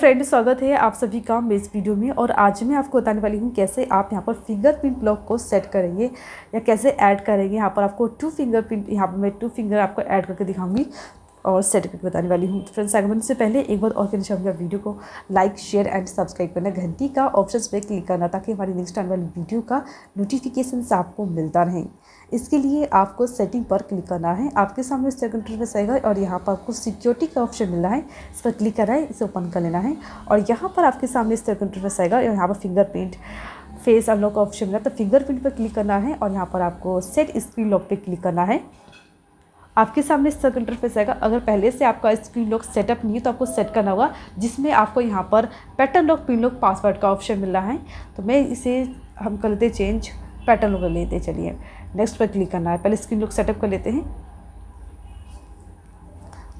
friend स्वागत है आप सभी का मेरे इस वीडियो में और आज मैं आपको बताने वाली हूँ कैसे आप यहाँ पर फिंगरप्रिंट ब्लॉक को सेट करेंगे या कैसे ऐड करेंगे यहाँ पर आपको टू फिंगरप्रिंट यहाँ पर मैं टू फिंगर आपको ऐड करके दिखाऊंगी और सर्टिफिकेट बताने वाली हूँ तो फ्रेंड्स आगे बढ़ने से पहले एक बार और कहना चाहूँगा वीडियो को लाइक शेयर एंड सब्सक्राइब करना घंटी का ऑप्शन पर क्लिक करना ताकि हमारी नेक्स्ट आने वाली वीडियो का नोटिफिकेशन आपको मिलता रहे इसके लिए आपको सेटिंग पर क्लिक करना है आपके सामने सेकंड इंटरफेस आएगा और यहाँ पर आपको सिक्योरिटी का ऑप्शन मिल रहा है इस पर क्लिक करना है इसे ओपन कर लेना है और यहाँ पर आपके सामने सेकंड इंटरफेस आएगा और यहाँ पर फिंगरप्रिंट फेस अनलॉक का ऑप्शन मिला तो फिंगरप्रिंट पर क्लिक करना है और यहाँ पर आपको सेट स्क्रीन लॉक पर क्लिक करना है आपके सामने इस तरह इंटरफेस आएगा अगर पहले से आपका स्क्रीन लॉक सेटअप नहीं है तो आपको सेट करना होगा जिसमें आपको यहाँ पर pattern lock pin lock password का ऑप्शन मिल रहा है तो मैं इसे हम कर लेते चेंज पैटर्न लॉक लेते चलिए नेक्स्ट पर क्लिक करना है पहले स्क्रीन लॉक सेटअप कर लेते हैं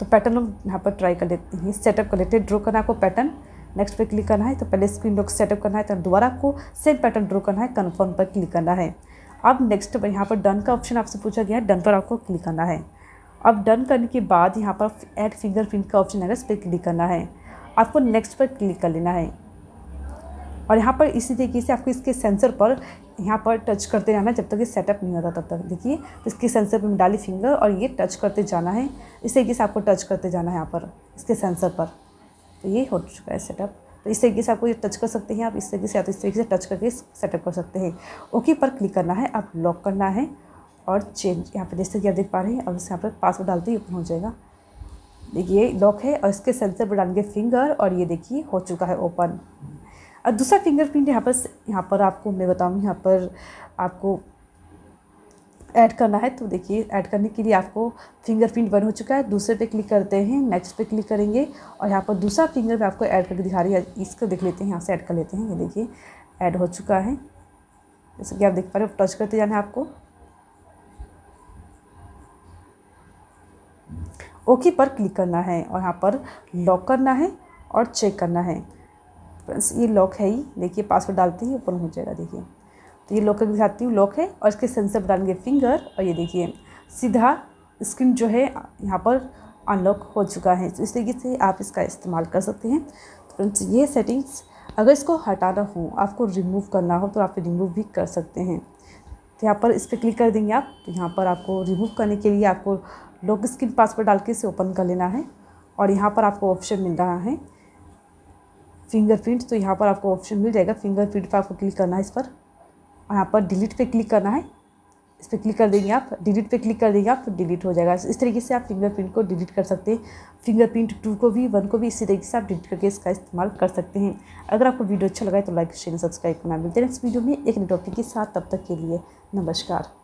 तो पैटर्न लॉक यहाँ पर ट्राई कर लेते हैं सेटअप कर लेते हैं ड्रॉ करना आपको पैटर्न नेक्स्ट पर क्लिक करना है तो पहले स्क्रीन लॉक सेटअप करना है तो दोबारा आपको सेम पैटर्न ड्रॉ करना है कन्फर्म पर क्लिक करना है अब नेक्स्ट पर यहाँ पर डन का ऑप्शन आपसे पूछा गया है डन पर आपको क्लिक करना है अब डन करने के बाद यहाँ पर एड फिंगर प्रिंट का ऑप्शन आएगा इस पर क्लिक करना है आपको नेक्स्ट पर क्लिक कर लेना है और यहाँ पर इसी तरीके से आपको इसके सेंसर पर यहाँ पर टच करते रहना है जब तक ये सेटअप नहीं होता तब तक देखिए इसके सेंसर पर डाली फिंगर और ये टच करते जाना है इस तरीके से आपको टच करते जाना है यहाँ पर इसके सेंसर पर तो ये हो चुका है सेटअप तो इस तरीके से आपको ये टच कर सकते हैं आप इस तरीके से या तो इस तरीके से टच करके सेटअप कर सकते हैं ओके पर क्लिक करना है आप लॉक करना है और चेंज यहाँ पे जैसे कि आप देख पा रहे हैं अब इसे यहाँ पर पासवर्ड डालते ही ओपन हो जाएगा देखिए लॉक है और इसके सेंसर पर डालेंगे फिंगर और ये देखिए हो चुका है ओपन और दूसरा फिंगरप्रिंट यहाँ पर यहाँ पर आपको मैं बताऊँ यहाँ पर आपको ऐड करना है तो देखिए ऐड करने के लिए आपको फिंगरप्रिंट बन हो चुका है दूसरे पे क्लिक करते हैं नेक्स्ट पे क्लिक करेंगे और यहाँ पर दूसरा फिंगर में आपको ऐड करके दिखा रही है इसको देख लेते हैं यहाँ से ऐड कर लेते हैं ये देखिए ऐड हो चुका है जैसे कि आप देख पा रहे हो टच करते जाना है आपको ओके पर क्लिक करना है और यहाँ पर लॉक करना है और चेक करना है फ्रेंड्स ये लॉक है ही देखिए पासवर्ड डालते ही ओपन हो जाएगा देखिए तो ये लॉक करके दिखाती हूँ लॉक है और इसके सेंसर डालेंगे फिंगर और ये देखिए सीधा स्क्रीन जो है यहाँ पर अनलॉक हो चुका है तो इस तरीके से आप इसका इस्तेमाल कर सकते हैं तो फ्रेंड्स ये सेटिंग्स अगर इसको हटाना हो आपको रिमूव करना हो तो आप रिमूव भी कर सकते हैं तो यहाँ पर इस पर क्लिक कर देंगे आप तो यहाँ पर आपको रिमूव करने के लिए आपको लॉक स्क्रीन पासवर्ड डाल के इसे ओपन कर लेना है और यहाँ पर आपको ऑप्शन मिल रहा है फिंगरप्रिंट तो यहाँ पर आपको ऑप्शन मिल जाएगा फिंगरप्रिंट पर आपको क्लिक करना है इस पर और यहाँ पर डिलीट पे क्लिक करना है इस पर क्लिक कर देंगे आप डिलीट पे क्लिक कर देंगे आप डिलीट तो हो जाएगा इस तरीके से आप फिंगरप्रिंट को डिलीट कर सकते हैं फिंगरप्रिंट टू को भी वन को भी इसी तरीके से आप डिलीट करके इसका इस्तेमाल कर सकते हैं अगर आपको वीडियो अच्छा लगा है तो लाइक शेयर सब्सक्राइब करना मिलते हैं नेक्स्ट वीडियो में एक नए टॉपिक के साथ तब तक के लिए नमस्कार